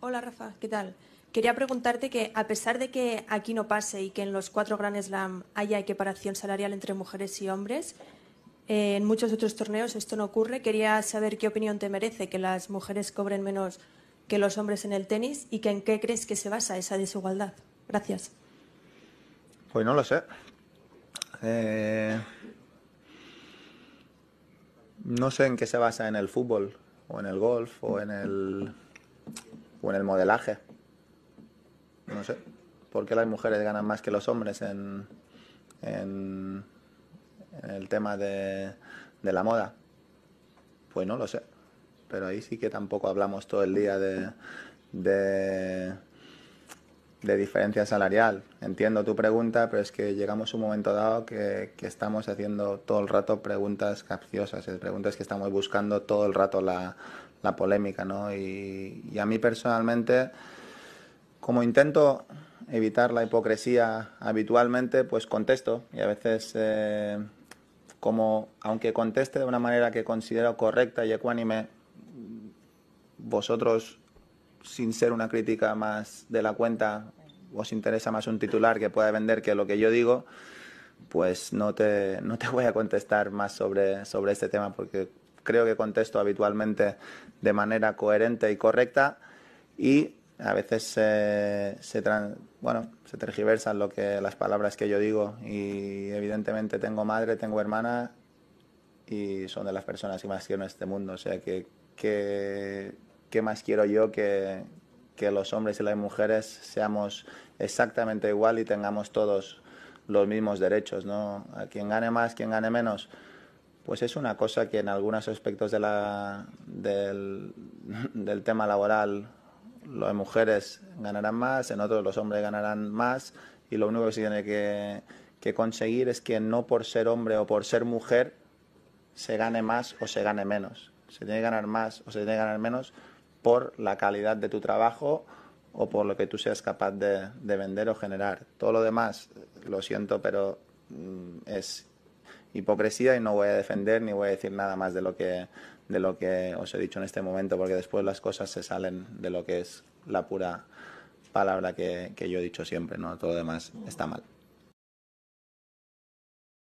Hola Rafa, ¿qué tal? Quería preguntarte que, a pesar de que aquí no pase y que en los cuatro Grand Slam haya equiparación salarial entre mujeres y hombres, eh, en muchos otros torneos esto no ocurre. Quería saber qué opinión te merece que las mujeres cobren menos que los hombres en el tenis y que en qué crees que se basa esa desigualdad. Gracias. Pues no lo sé. Eh, no sé en qué se basa en el fútbol o en el golf o en el en el modelaje. No sé. ¿Por qué las mujeres ganan más que los hombres en, el tema de, la moda? Pues no lo sé. Pero ahí sí que tampoco hablamos todo el día de, diferencia salarial. Entiendo tu pregunta, pero es que llegamos a un momento dado que, estamos haciendo todo el rato preguntas capciosas, preguntas que estamos buscando todo el rato la, la polémica, ¿no? Y, a mí personalmente, como intento evitar la hipocresía habitualmente, pues contesto y a veces, eh, como aunque conteste de una manera que considero correcta y ecuánime, vosotros, sin ser una crítica más de la cuenta, os interesa más un titular que pueda vender que lo que yo digo, pues no te, no te voy a contestar más sobre, sobre este tema porque creo que contesto habitualmente de manera coherente y correcta y a veces se, bueno, se tergiversan lo que, las palabras que yo digo y evidentemente tengo madre, tengo hermana y son de las personas que más quiero en este mundo. O sea, que, ¿qué más quiero yo que, los hombres y las mujeres seamos exactamente igual y tengamos todos los mismos derechos? ¿no? A quien gane más, quien gane menos pues es una cosa que en algunos aspectos del, tema laboral las mujeres ganarán más, en otros los hombres ganarán más y lo único que se tiene que, conseguir es que no por ser hombre o por ser mujer se gane más o se gane menos. Se tiene que ganar más o se tiene que ganar menos por la calidad de tu trabajo o por lo que tú seas capaz de, de vender o generar. Todo lo demás, lo siento, pero mm, es hipocresía y no voy a defender ni voy a decir nada más de lo que, de lo que os he dicho en este momento, porque después las cosas se salen de lo que es la pura palabra que, yo he dicho siempre, ¿no? Todo lo demás está mal.